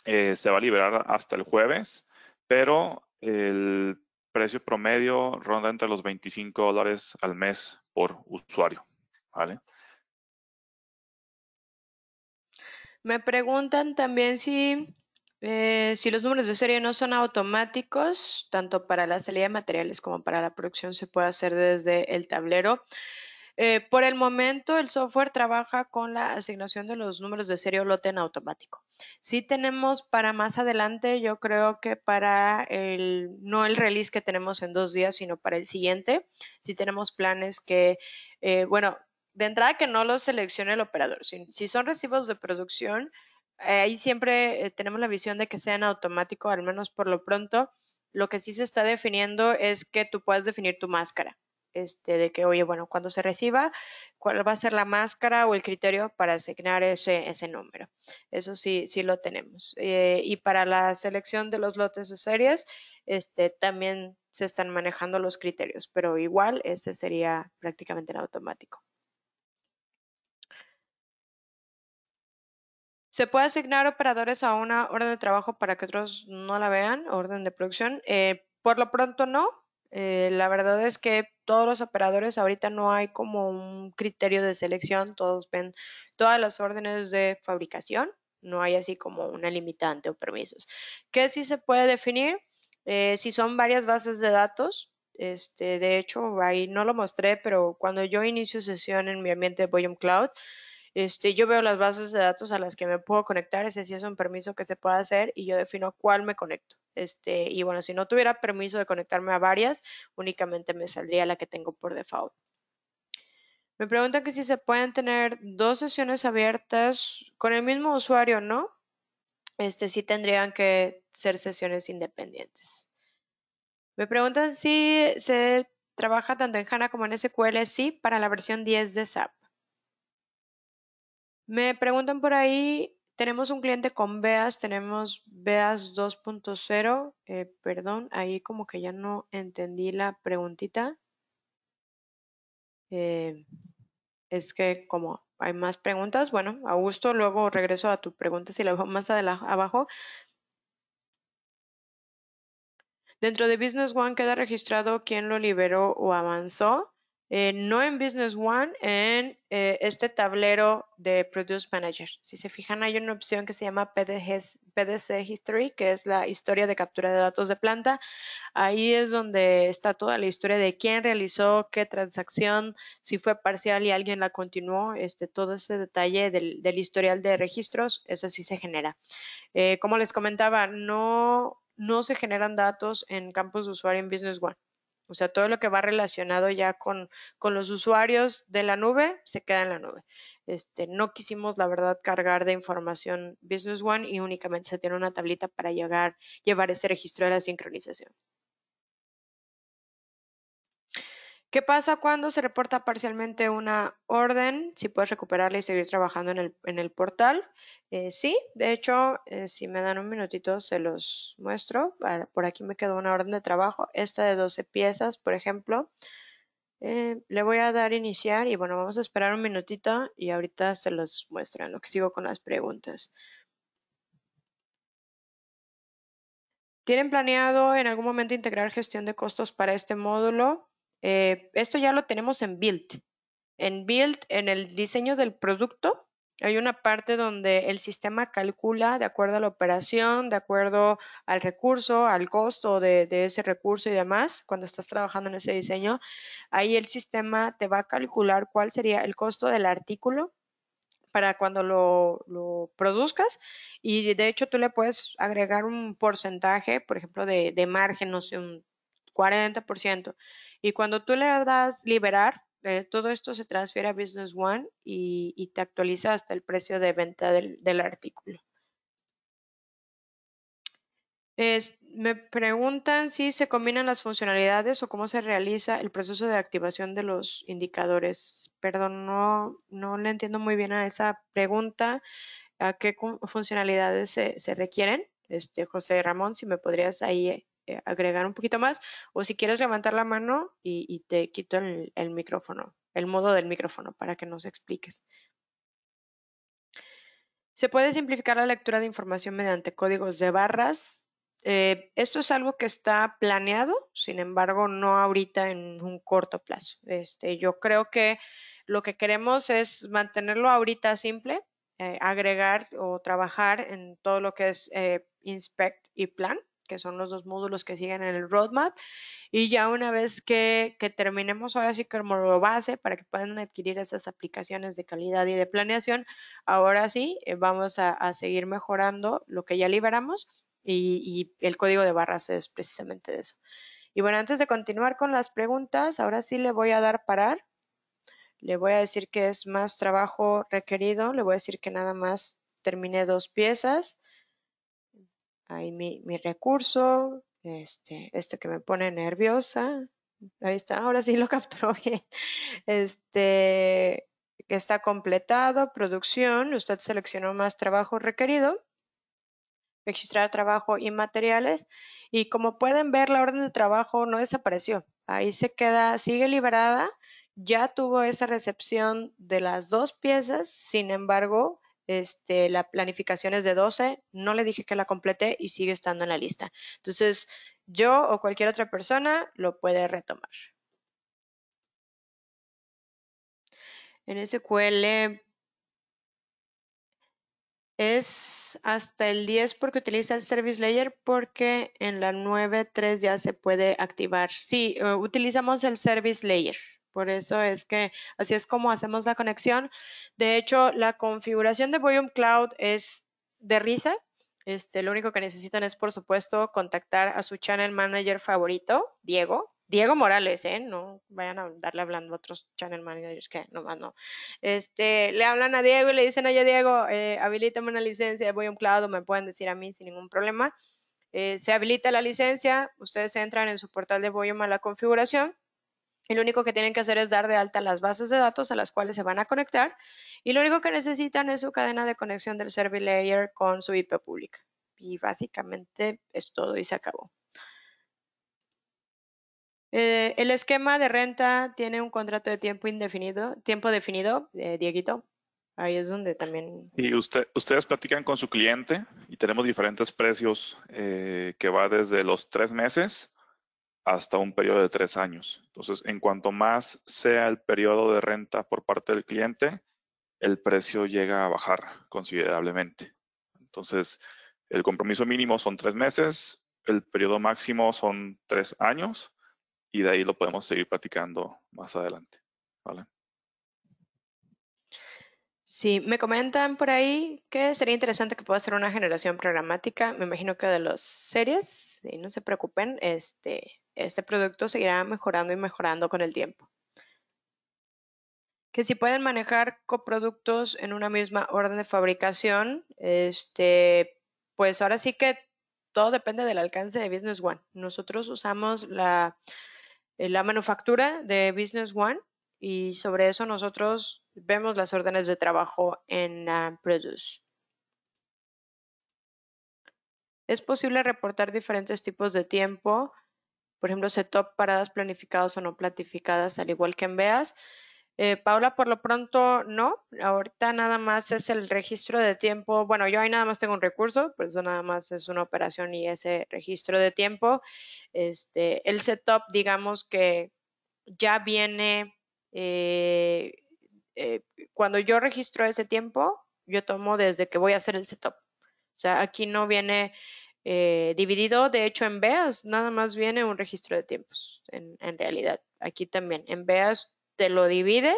eh, se va a liberar hasta el jueves, pero el precio promedio ronda entre los 25 dólares al mes por usuario. ¿vale? Me preguntan también si, eh, si los números de serie no son automáticos, tanto para la salida de materiales como para la producción se puede hacer desde el tablero. Eh, por el momento, el software trabaja con la asignación de los números de serie o lote en automático. Sí tenemos para más adelante, yo creo que para el, no el release que tenemos en dos días, sino para el siguiente, si tenemos planes que, eh, bueno, de entrada que no lo seleccione el operador. Si, son recibos de producción, ahí siempre eh, tenemos la visión de que sean automático, al menos por lo pronto. Lo que sí se está definiendo es que tú puedas definir tu máscara. Este, de que, oye, bueno, cuando se reciba, cuál va a ser la máscara o el criterio para asignar ese, número. Eso sí, sí lo tenemos. Eh, y para la selección de los lotes de series, este, también se están manejando los criterios, pero igual ese sería prácticamente en automático. Se puede asignar operadores a una orden de trabajo para que otros no la vean, orden de producción. Eh, por lo pronto no. Eh, la verdad es que todos los operadores ahorita no hay como un criterio de selección. Todos ven todas las órdenes de fabricación. No hay así como una limitante o permisos. ¿Qué sí se puede definir? Eh, si son varias bases de datos, este, de hecho, ahí no lo mostré, pero cuando yo inicio sesión en mi ambiente de Volume Cloud, este, yo veo las bases de datos a las que me puedo conectar, ese sí es un permiso que se puede hacer y yo defino cuál me conecto. Este, y bueno, si no tuviera permiso de conectarme a varias, únicamente me saldría la que tengo por default. Me preguntan que si se pueden tener dos sesiones abiertas con el mismo usuario, o ¿no? Este sí tendrían que ser sesiones independientes. Me preguntan si se trabaja tanto en HANA como en SQL. Sí, para la versión 10 de SAP. Me preguntan por ahí, tenemos un cliente con VEAS, tenemos VEAS 2.0. Eh, perdón, ahí como que ya no entendí la preguntita. Eh, es que como hay más preguntas, bueno, gusto, luego regreso a tu pregunta si la veo más abajo. Dentro de Business One queda registrado quién lo liberó o avanzó. Eh, no en Business One, en eh, este tablero de Produce Manager. Si se fijan, hay una opción que se llama PDC History, que es la historia de captura de datos de planta. Ahí es donde está toda la historia de quién realizó qué transacción, si fue parcial y alguien la continuó, este, todo ese detalle del, historial de registros, eso sí se genera. Eh, como les comentaba, no, no se generan datos en campos de usuario en Business One o sea, todo lo que va relacionado ya con, los usuarios de la nube se queda en la nube. Este, no quisimos, la verdad, cargar de información Business One y únicamente se tiene una tablita para llevar ese registro de la sincronización. ¿Qué pasa cuando se reporta parcialmente una orden? Si puedes recuperarla y seguir trabajando en el, portal. Eh, sí, de hecho, eh, si me dan un minutito se los muestro. Por aquí me quedó una orden de trabajo, esta de 12 piezas, por ejemplo. Eh, le voy a dar iniciar y bueno, vamos a esperar un minutito y ahorita se los muestro en lo que sigo con las preguntas. ¿Tienen planeado en algún momento integrar gestión de costos para este módulo? Eh, esto ya lo tenemos en Build. En Build, en el diseño del producto, hay una parte donde el sistema calcula de acuerdo a la operación, de acuerdo al recurso, al costo de, ese recurso y demás. Cuando estás trabajando en ese diseño, ahí el sistema te va a calcular cuál sería el costo del artículo para cuando lo, produzcas y de hecho tú le puedes agregar un porcentaje, por ejemplo, de, de margen, no sé, un 40%. Y cuando tú le das liberar, eh, todo esto se transfiere a Business One y, te actualiza hasta el precio de venta del, artículo. me preguntan si se combinan las funcionalidades o cómo se realiza el proceso de activación de los indicadores. Perdón, no, no le entiendo muy bien a esa pregunta, a qué funcionalidades se, se requieren. Este, José Ramón, si me podrías ahí eh, eh, agregar un poquito más o si quieres levantar la mano y, te quito el, micrófono, el modo del micrófono para que nos expliques. Se puede simplificar la lectura de información mediante códigos de barras. Eh, esto es algo que está planeado, sin embargo, no ahorita en un corto plazo. Este, yo creo que lo que queremos es mantenerlo ahorita simple, eh, agregar o trabajar en todo lo que es inspect y plan que son los dos módulos que siguen en el roadmap. Y ya una vez que, terminemos ahora sí como lo base para que puedan adquirir estas aplicaciones de calidad y de planeación, ahora sí eh, vamos a, seguir mejorando lo que ya liberamos y, y el código de barras es precisamente eso. Y bueno, antes de continuar con las preguntas, ahora sí le voy a dar parar. Le voy a decir que es más trabajo requerido. Le voy a decir que nada más terminé dos piezas ahí mi, recurso, este, esto que me pone nerviosa, ahí está, ahora sí lo capturó bien, este, que está completado, producción, usted seleccionó más trabajo requerido, registrar trabajo y materiales, y como pueden ver, la orden de trabajo no desapareció, ahí se queda, sigue liberada, ya tuvo esa recepción de las dos piezas, sin embargo, este, la planificación es de 12, no le dije que la completé y sigue estando en la lista. Entonces, yo o cualquier otra persona lo puede retomar. En SQL es hasta el 10 porque utiliza el Service Layer porque en la 9.3 ya se puede activar. Sí, eh, utilizamos el Service Layer. Por eso es que así es como hacemos la conexión. De hecho, la configuración de Volume Cloud es de risa. Este, lo único que necesitan es, por supuesto, contactar a su channel manager favorito, Diego. Diego Morales, ¿eh? No vayan a darle hablando a otros channel managers que nomás no. Este, le hablan a Diego y le dicen, oye, Diego, eh, habilítame una licencia de Volume Cloud, me pueden decir a mí sin ningún problema. Eh, se habilita la licencia, ustedes entran en su portal de Volume a la configuración y lo único que tienen que hacer es dar de alta las bases de datos a las cuales se van a conectar y lo único que necesitan es su cadena de conexión del Service Layer con su IP pública. Y básicamente es todo y se acabó. Eh, el esquema de renta tiene un contrato de tiempo indefinido, tiempo definido, eh, Dieguito. Ahí es donde también. Y ustedes platican con su cliente y tenemos diferentes precios eh, que va desde los tres meses hasta un periodo de tres años. Entonces, en cuanto más sea el periodo de renta por parte del cliente, el precio llega a bajar considerablemente. Entonces, el compromiso mínimo son tres meses, el periodo máximo son tres años y de ahí lo podemos seguir platicando más adelante. ¿vale? Sí, me comentan por ahí que sería interesante que pueda ser una generación programática, me imagino que de las series, y no se preocupen, este, este producto seguirá mejorando y mejorando con el tiempo. Que si pueden manejar coproductos en una misma orden de fabricación, este, pues ahora sí que todo depende del alcance de Business One. Nosotros usamos la, eh, la manufactura de Business One y sobre eso nosotros vemos las órdenes de trabajo en ah, Produce. Es posible reportar diferentes tipos de tiempo por ejemplo, setup, paradas planificadas o no planificadas, al igual que en VEAS. Eh, Paula, por lo pronto no, ahorita nada más es el registro de tiempo. Bueno, yo ahí nada más tengo un recurso, por eso nada más es una operación y ese registro de tiempo. Este, el setup, digamos que ya viene, eh, eh, cuando yo registro ese tiempo, yo tomo desde que voy a hacer el setup. O sea, aquí no viene eh, dividido, de hecho, en VEAS, nada más viene un registro de tiempos, en, en realidad. Aquí también, en VEAS te lo divide,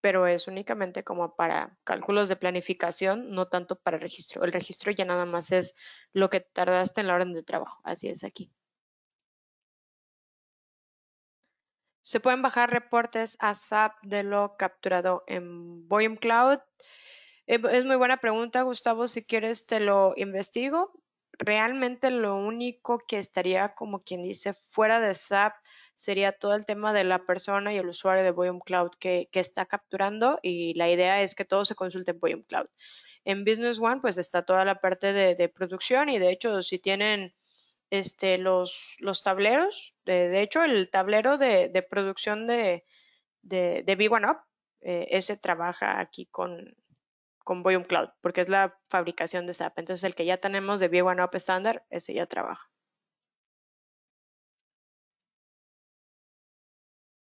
pero es únicamente como para cálculos de planificación, no tanto para registro. El registro ya nada más es lo que tardaste en la orden de trabajo, así es aquí. Se pueden bajar reportes a SAP de lo capturado en Volume Cloud. Eh, es muy buena pregunta, Gustavo. Si quieres, te lo investigo realmente lo único que estaría como quien dice fuera de SAP sería todo el tema de la persona y el usuario de Volume Cloud que, está capturando y la idea es que todo se consulte en Volume Cloud. En Business One pues está toda la parte de, producción y de hecho si tienen este, los, los tableros, de, hecho el tablero de, producción de, de, de B1Up, eh, ese trabaja aquí con, con Voyum Cloud, porque es la fabricación de SAP. Entonces, el que ya tenemos de V1 Up estándar, ese ya trabaja.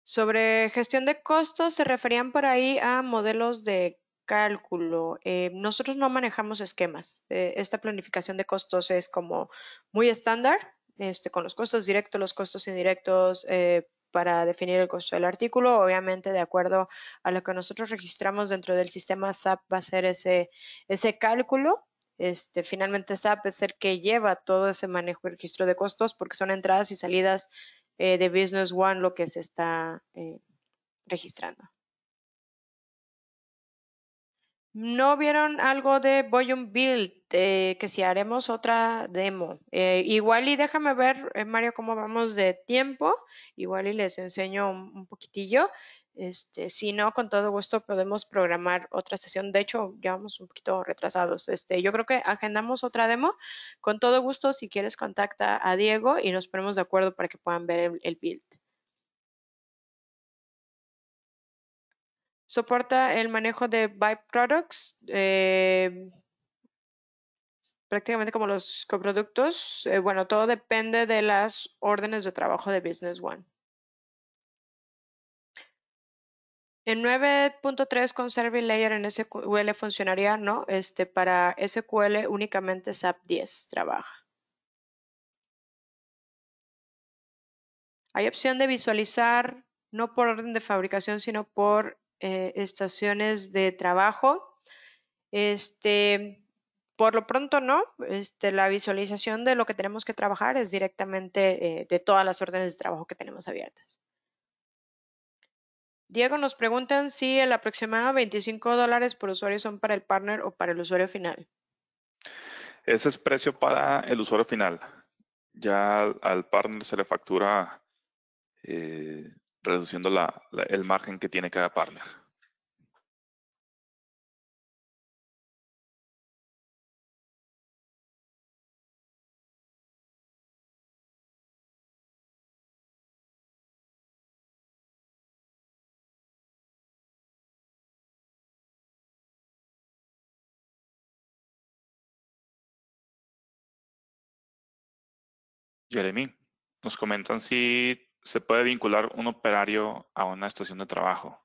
Sobre gestión de costos, se referían por ahí a modelos de cálculo. Eh, nosotros no manejamos esquemas. Eh, esta planificación de costos es como muy estándar, este, con los costos directos, los costos indirectos, eh, para definir el costo del artículo. Obviamente, de acuerdo a lo que nosotros registramos dentro del sistema SAP, va a ser ese, ese cálculo. Este, finalmente, SAP es el que lleva todo ese manejo y registro de costos porque son entradas y salidas eh, de Business One lo que se está eh, registrando. No vieron algo de Volume Build, que si haremos otra demo. Eh, igual y déjame ver, eh, Mario, cómo vamos de tiempo. Igual y les enseño un, poquitillo. Este, si no, con todo gusto podemos programar otra sesión. De hecho, ya vamos un poquito retrasados. Este, yo creo que agendamos otra demo. Con todo gusto, si quieres, contacta a Diego y nos ponemos de acuerdo para que puedan ver el build. Soporta el manejo de byproducts, eh, prácticamente como los coproductos. Eh, bueno, todo depende de las órdenes de trabajo de Business One. En 9.3 con Service Layer en SQL funcionaría, ¿no? Este, para SQL únicamente SAP 10 trabaja. Hay opción de visualizar no por orden de fabricación, sino por eh, estaciones de trabajo. Este, por lo pronto no, este, la visualización de lo que tenemos que trabajar es directamente eh, de todas las órdenes de trabajo que tenemos abiertas. Diego, nos preguntan si el aproximado 25 dólares por usuario son para el partner o para el usuario final. Ese es precio para el usuario final. Ya al, partner se le factura eh, reduciendo el margen que tiene cada partner. Jeremy, nos comentan si se puede vincular un operario a una estación de trabajo.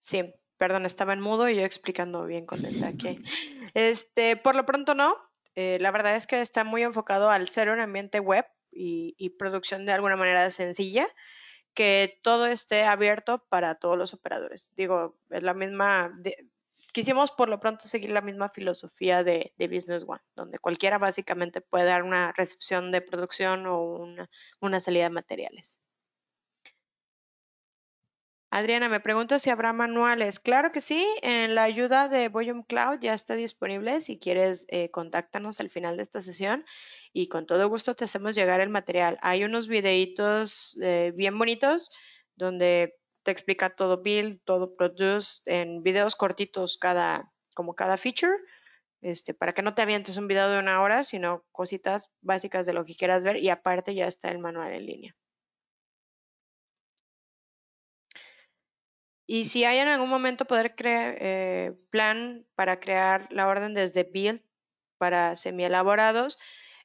Sí, perdón, estaba en mudo y yo explicando bien contenta que, este, por lo pronto no, eh, la verdad es que está muy enfocado al ser un ambiente web y, producción de alguna manera sencilla, que todo esté abierto para todos los operadores. Digo, es la misma, quisimos por lo pronto seguir la misma filosofía de, Business One, donde cualquiera básicamente puede dar una recepción de producción o una salida de materiales. Adriana, me pregunto si habrá manuales. Claro que sí, en la ayuda de Volume Cloud ya está disponible. Si quieres, eh, contáctanos al final de esta sesión y con todo gusto te hacemos llegar el material. Hay unos videitos eh, bien bonitos donde te explica todo build, todo produce en videos cortitos cada, como cada feature. Este, para que no te avientes un video de una hora, sino cositas básicas de lo que quieras ver y aparte ya está el manual en línea. Y si hay en algún momento poder crear eh, plan para crear la orden desde build para semi-elaborados,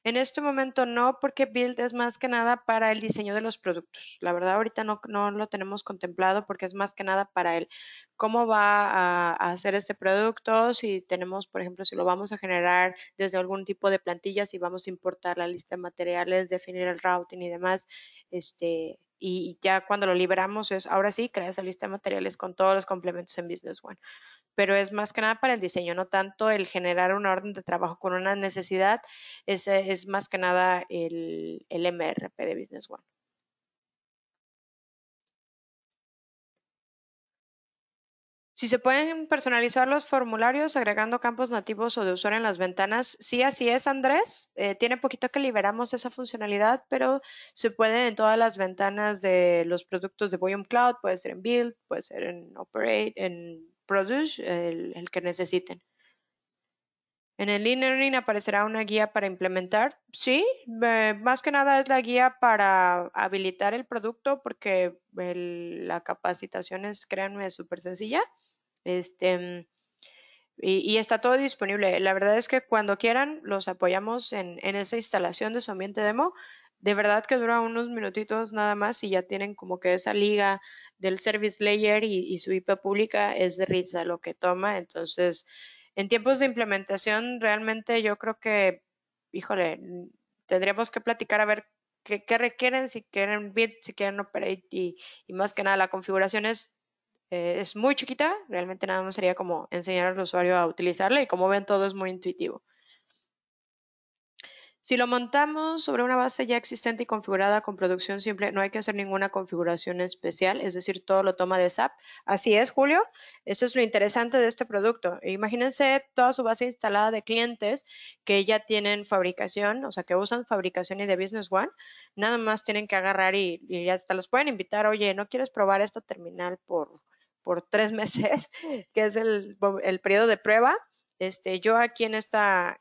en este momento no, porque build es más que nada para el diseño de los productos. La verdad, ahorita no, no lo tenemos contemplado porque es más que nada para el cómo va a, hacer este producto, si tenemos, por ejemplo, si lo vamos a generar desde algún tipo de plantilla, si vamos a importar la lista de materiales, definir el routing y demás. Este, y ya cuando lo liberamos es, ahora sí, creas la lista de materiales con todos los complementos en Business One. Pero es más que nada para el diseño, no tanto el generar una orden de trabajo con una necesidad, es más que nada el, el MRP de Business One. Si se pueden personalizar los formularios agregando campos nativos o de usuario en las ventanas, sí, así es, Andrés. Eh, tiene poquito que liberamos esa funcionalidad, pero se puede en todas las ventanas de los productos de Volume Cloud, puede ser en Build, puede ser en Operate, en Produce, el, que necesiten. En el learning aparecerá una guía para implementar. Sí, más que nada es la guía para habilitar el producto porque la capacitación es, créanme, súper sencilla. Este, y, está todo disponible. La verdad es que cuando quieran, los apoyamos en, en esa instalación de su ambiente demo. De verdad que dura unos minutitos nada más y ya tienen como que esa liga del service layer y, su IP pública es de risa lo que toma. Entonces, en tiempos de implementación, realmente yo creo que, híjole, tendríamos que platicar a ver qué, requieren, si quieren bit, si quieren operate y, y más que nada la configuración es eh, es muy chiquita, realmente nada más sería como enseñar al usuario a utilizarla y como ven todo es muy intuitivo. Si lo montamos sobre una base ya existente y configurada con producción simple, no hay que hacer ninguna configuración especial, es decir, todo lo toma de SAP. Así es, Julio. Esto es lo interesante de este producto. Imagínense toda su base instalada de clientes que ya tienen fabricación, o sea, que usan fabricación y de Business One. Nada más tienen que agarrar y, ya hasta los pueden invitar, oye, ¿no quieres probar esta terminal por por tres meses, que es el, periodo de prueba. Este, yo aquí en esta,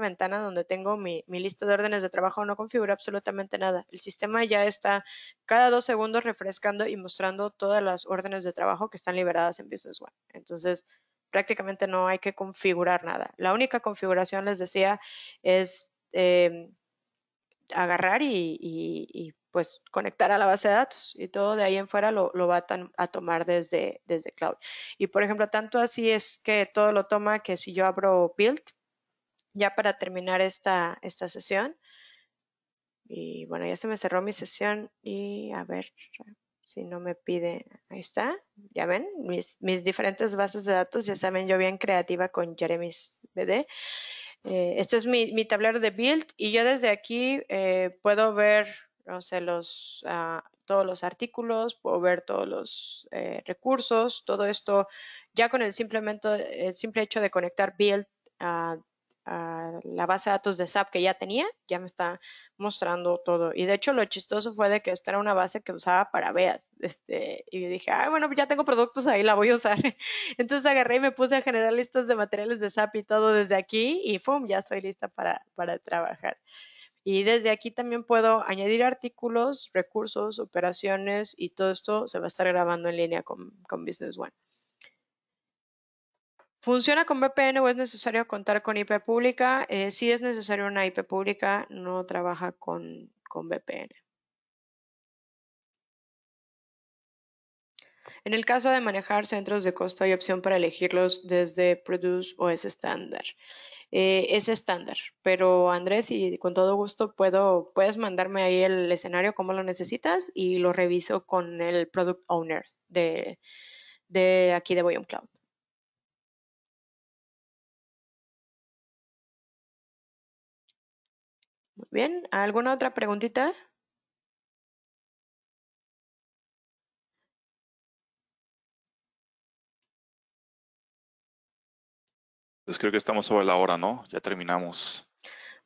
ventana donde tengo mi, lista de órdenes de trabajo no configuro absolutamente nada. El sistema ya está cada dos segundos refrescando y mostrando todas las órdenes de trabajo que están liberadas en Business One. Entonces, prácticamente no hay que configurar nada. La única configuración, les decía, es em, agarrar y pues conectar a la base de datos y todo de ahí en fuera lo, va a, tomar desde, desde cloud. Y por ejemplo, tanto así es que todo lo toma que si yo abro build, ya para terminar esta, esta sesión, y bueno, ya se me cerró mi sesión y a ver si no me pide, ahí está, ya ven, mis, diferentes bases de datos, ya saben, yo bien creativa con Jeremys BD. Eh, este es mi, tablero de build y yo desde aquí eh, puedo ver los, ah, todos los artículos, puedo ver todos los eh, recursos, todo esto ya con el, simplemente, el simple hecho de conectar Build a, ah, ah, la base de datos de SAP que ya tenía, ya me está mostrando todo. Y de hecho lo chistoso fue de que esta era una base que usaba para veas. Este, y dije, ah, bueno, pues ya tengo productos ahí, la voy a usar. Entonces agarré y me puse a generar listas de materiales de SAP y todo desde aquí y fum Ya estoy lista para, para trabajar. Y desde aquí también puedo añadir artículos, recursos, operaciones y todo esto se va a estar grabando en línea con, Business One. ¿Funciona con VPN o es necesario contar con IP pública? Eh, si es necesario una IP pública, no trabaja con, con VPN. En el caso de manejar centros de costo, hay opción para elegirlos desde Produce o es estándar. Eh, es estándar. Pero Andrés, y con todo gusto puedo, puedes mandarme ahí el escenario como lo necesitas y lo reviso con el product owner de, de aquí de Voyom Cloud. Muy bien, ¿alguna otra preguntita? Pues creo que estamos sobre la hora, ¿no? Ya terminamos.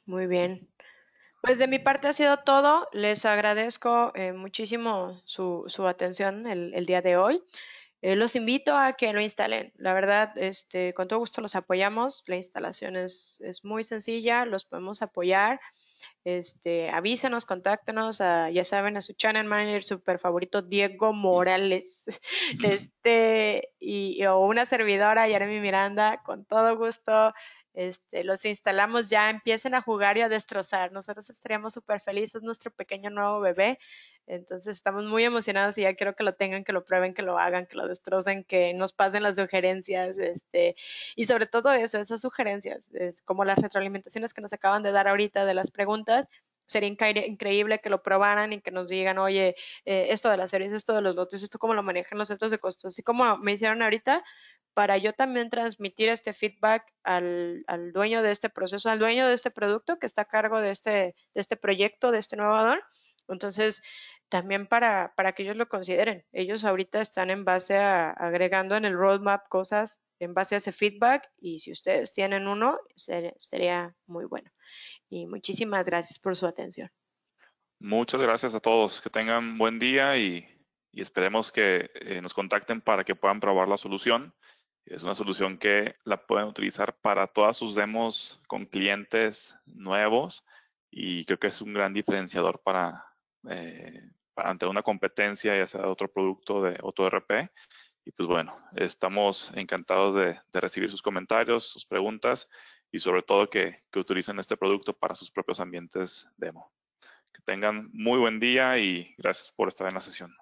Muy bien. Pues de mi parte ha sido todo. Les agradezco eh, muchísimo su, atención el, día de hoy. Eh, los invito a que lo instalen. La verdad, este, con todo gusto los apoyamos. La instalación es, es muy sencilla, los podemos apoyar. Este, avísenos, contáctenos, ah, ya saben, a su channel manager super favorito, Diego Morales, este, y, o una servidora, Jeremy Miranda, con todo gusto. Este, los instalamos ya, empiecen a jugar y a destrozar. Nosotros estaríamos super felices, nuestro pequeño nuevo bebé. Entonces estamos muy emocionados y ya quiero que lo tengan, que lo prueben, que lo hagan, que lo destrocen, que nos pasen las sugerencias, este, y sobre todo eso, esas sugerencias, es como las retroalimentaciones que nos acaban de dar ahorita de las preguntas, sería increíble que lo probaran y que nos digan, oye, eh, esto de las series, esto de los lotes, esto cómo lo manejan los centros de costos, así como me hicieron ahorita, para yo también transmitir este feedback al, al, dueño de este proceso, al dueño de este producto que está a cargo de este, de este proyecto, de este innovador. Entonces, también para, que ellos lo consideren. Ellos ahorita están en base a agregando en el roadmap cosas en base a ese feedback y si ustedes tienen uno, sería muy bueno. Y muchísimas gracias por su atención. Muchas gracias a todos. Que tengan buen día y, esperemos que eh, nos contacten para que puedan probar la solución. Es una solución que la pueden utilizar para todas sus demos con clientes nuevos y creo que es un gran diferenciador para eh, ante una competencia, ya sea otro producto de otro RP. Y pues bueno, estamos encantados de, recibir sus comentarios, sus preguntas y sobre todo que, utilicen este producto para sus propios ambientes demo. Que tengan muy buen día y gracias por estar en la sesión.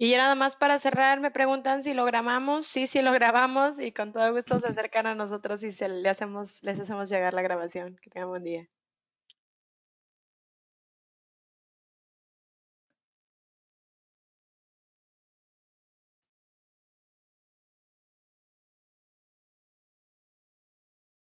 Y nada más para cerrar, me preguntan si lo grabamos. Sí, sí lo grabamos y con todo gusto se acercan a nosotros y se, le hacemos, les hacemos llegar la grabación. Que tengan buen día.